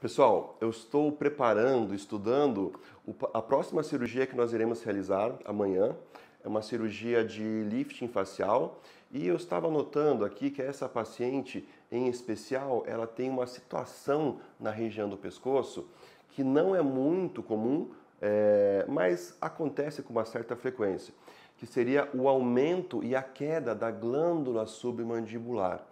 Pessoal, eu estou preparando, estudando a próxima cirurgia que nós iremos realizar amanhã. É uma cirurgia de lifting facial e eu estava notando aqui que essa paciente, em especial, ela tem uma situação na região do pescoço que não é muito comum, é, mas acontece com uma certa frequência, que seria o aumento e a queda da glândula submandibular.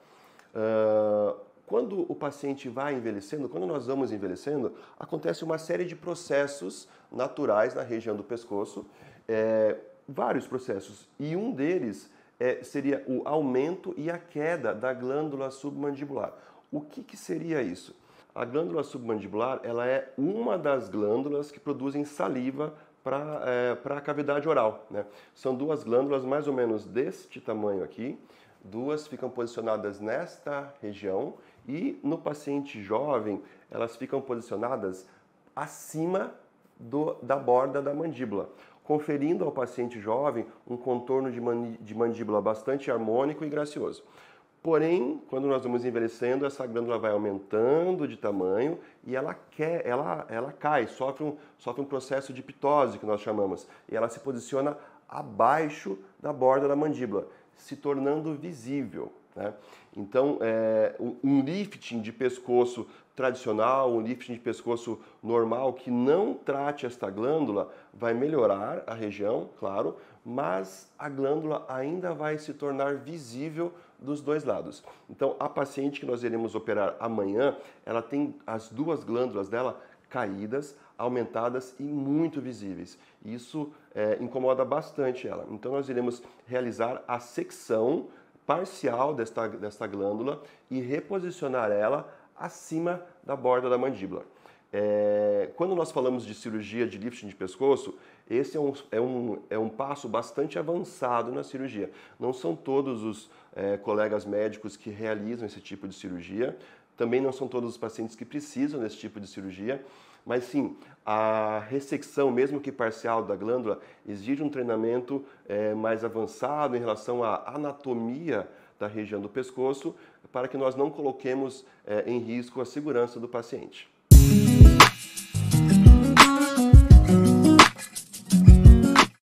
Uh, quando o paciente vai envelhecendo, quando nós vamos envelhecendo, acontece uma série de processos naturais na região do pescoço, é, vários processos, e um deles é, seria o aumento e a queda da glândula submandibular. O que, que seria isso? A glândula submandibular ela é uma das glândulas que produzem saliva para é, a cavidade oral. Né? São duas glândulas mais ou menos deste tamanho aqui, duas ficam posicionadas nesta região e no paciente jovem elas ficam posicionadas acima do, da borda da mandíbula, conferindo ao paciente jovem um contorno de, mani, de mandíbula bastante harmônico e gracioso. Porém, quando nós vamos envelhecendo, essa glândula vai aumentando de tamanho e ela, quer, ela, ela cai, sofre um, sofre um processo de ptose que nós chamamos, e ela se posiciona abaixo da borda da mandíbula se tornando visível. Né? Então, é, um lifting de pescoço tradicional, um lifting de pescoço normal que não trate esta glândula vai melhorar a região, claro, mas a glândula ainda vai se tornar visível dos dois lados. Então, a paciente que nós iremos operar amanhã, ela tem as duas glândulas dela caídas, aumentadas e muito visíveis. Isso é, incomoda bastante ela. Então nós iremos realizar a secção parcial desta, desta glândula e reposicionar ela acima da borda da mandíbula. É, quando nós falamos de cirurgia de lifting de pescoço, esse é um, é, um, é um passo bastante avançado na cirurgia. Não são todos os é, colegas médicos que realizam esse tipo de cirurgia, também não são todos os pacientes que precisam desse tipo de cirurgia, mas sim, a ressecção, mesmo que parcial, da glândula exige um treinamento é, mais avançado em relação à anatomia da região do pescoço, para que nós não coloquemos é, em risco a segurança do paciente.